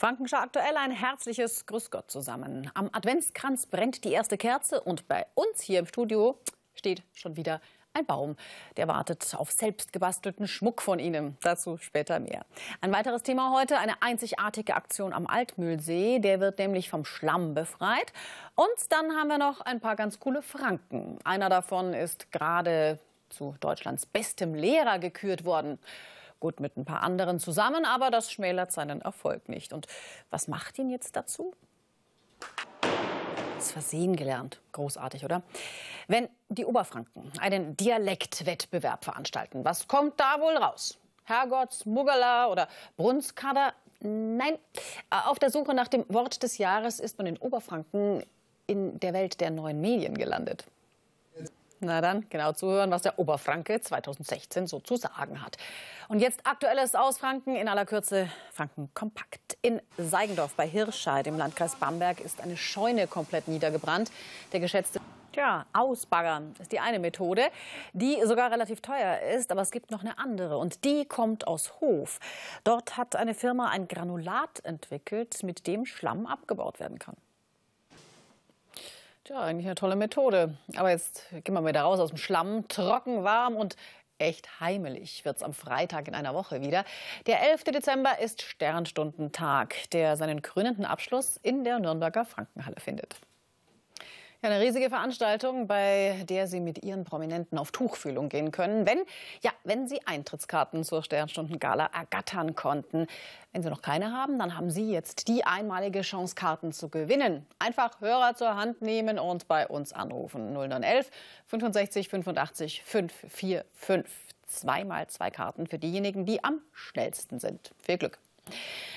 Frankenschau aktuell ein herzliches Grüß Gott zusammen. Am Adventskranz brennt die erste Kerze und bei uns hier im Studio steht schon wieder ein Baum. Der wartet auf selbstgebastelten Schmuck von Ihnen. Dazu später mehr. Ein weiteres Thema heute, eine einzigartige Aktion am Altmühlsee. Der wird nämlich vom Schlamm befreit. Und dann haben wir noch ein paar ganz coole Franken. Einer davon ist gerade zu Deutschlands bestem Lehrer gekürt worden. Gut, mit ein paar anderen zusammen, aber das schmälert seinen Erfolg nicht. Und was macht ihn jetzt dazu? Das Versehen gelernt. Großartig, oder? Wenn die Oberfranken einen Dialektwettbewerb veranstalten, was kommt da wohl raus? Herrgotts, Muggerler oder Brunskader? Nein. Auf der Suche nach dem Wort des Jahres ist man in Oberfranken in der Welt der neuen Medien gelandet. Na dann, genau zuhören, was der Oberfranke 2016 so zu sagen hat. Und jetzt Aktuelles aus Franken in aller Kürze. Franken kompakt. In Seigendorf bei Hirscheid im Landkreis Bamberg ist eine Scheune komplett niedergebrannt. Der geschätzte Tja, ausbaggern ist die eine Methode, die sogar relativ teuer ist, aber es gibt noch eine andere und die kommt aus Hof. Dort hat eine Firma ein Granulat entwickelt, mit dem Schlamm abgebaut werden kann. Tja, eigentlich eine tolle Methode. Aber jetzt gehen wir mal wieder raus aus dem Schlamm. Trocken, warm und echt heimelig wird es am Freitag in einer Woche wieder. Der 11. Dezember ist Sternstundentag, der seinen krönenden Abschluss in der Nürnberger Frankenhalle findet. Ja, eine riesige Veranstaltung, bei der Sie mit Ihren Prominenten auf Tuchfühlung gehen können, wenn, ja, wenn Sie Eintrittskarten zur Sternstundengala ergattern konnten. Wenn Sie noch keine haben, dann haben Sie jetzt die einmalige Chance, Karten zu gewinnen. Einfach Hörer zur Hand nehmen und bei uns anrufen. 0911 65 85 545. Zweimal zwei Karten für diejenigen, die am schnellsten sind. Viel Glück!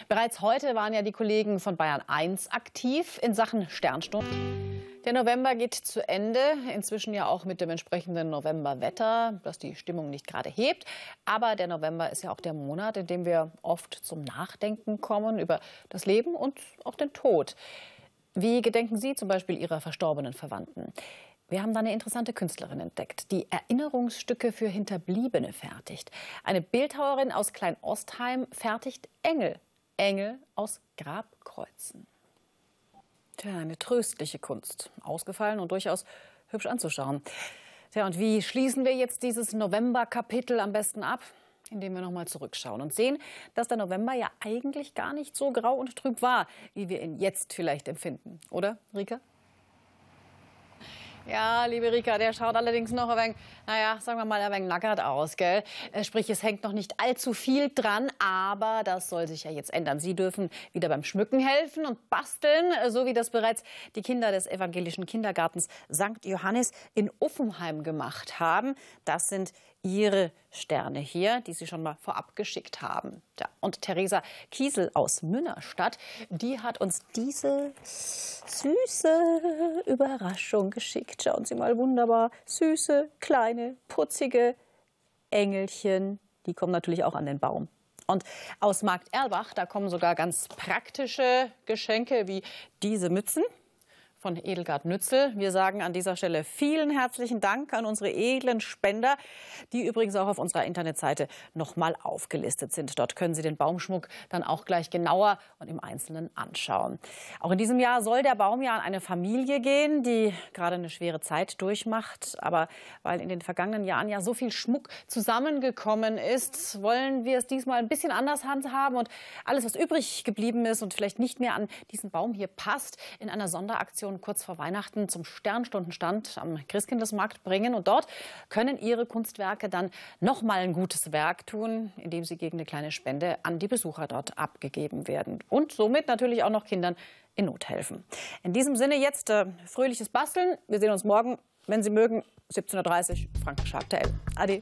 Bereits heute waren ja die Kollegen von Bayern 1 aktiv in Sachen Sternstunden. Der November geht zu Ende, inzwischen ja auch mit dem entsprechenden Novemberwetter, das die Stimmung nicht gerade hebt. Aber der November ist ja auch der Monat, in dem wir oft zum Nachdenken kommen über das Leben und auch den Tod. Wie gedenken Sie zum Beispiel Ihrer verstorbenen Verwandten? Wir haben da eine interessante Künstlerin entdeckt, die Erinnerungsstücke für Hinterbliebene fertigt. Eine Bildhauerin aus Kleinostheim fertigt Engel. Engel aus Grabkreuzen. Tja, eine tröstliche Kunst. Ausgefallen und durchaus hübsch anzuschauen. Tja, und wie schließen wir jetzt dieses November-Kapitel am besten ab? Indem wir nochmal zurückschauen und sehen, dass der November ja eigentlich gar nicht so grau und trüb war, wie wir ihn jetzt vielleicht empfinden. Oder, Rika? Ja, liebe Rika, der schaut allerdings noch ein wenig, naja, sagen wir mal ein wenig nackert aus, gell? Äh, sprich, es hängt noch nicht allzu viel dran, aber das soll sich ja jetzt ändern. Sie dürfen wieder beim Schmücken helfen und basteln, äh, so wie das bereits die Kinder des evangelischen Kindergartens St. Johannes in Uffenheim gemacht haben. Das sind Ihre Sterne hier, die Sie schon mal vorab geschickt haben. Ja, und Theresa Kiesel aus Münnerstadt, die hat uns diese süße Überraschung geschickt. Schauen Sie mal, wunderbar süße, kleine, putzige Engelchen. Die kommen natürlich auch an den Baum. Und aus Markt Erlbach, da kommen sogar ganz praktische Geschenke wie diese Mützen von Edelgard Nützel. Wir sagen an dieser Stelle vielen herzlichen Dank an unsere edlen Spender, die übrigens auch auf unserer Internetseite nochmal aufgelistet sind. Dort können Sie den Baumschmuck dann auch gleich genauer und im Einzelnen anschauen. Auch in diesem Jahr soll der Baum ja an eine Familie gehen, die gerade eine schwere Zeit durchmacht. Aber weil in den vergangenen Jahren ja so viel Schmuck zusammengekommen ist, wollen wir es diesmal ein bisschen anders handhaben und alles, was übrig geblieben ist und vielleicht nicht mehr an diesen Baum hier passt, in einer Sonderaktion Personen kurz vor Weihnachten zum Sternstundenstand am Christkindlesmarkt bringen. Und dort können ihre Kunstwerke dann nochmal ein gutes Werk tun, indem sie gegen eine kleine Spende an die Besucher dort abgegeben werden. Und somit natürlich auch noch Kindern in Not helfen. In diesem Sinne jetzt äh, fröhliches Basteln. Wir sehen uns morgen, wenn Sie mögen, 17.30 Uhr, Frankenschlag Adi.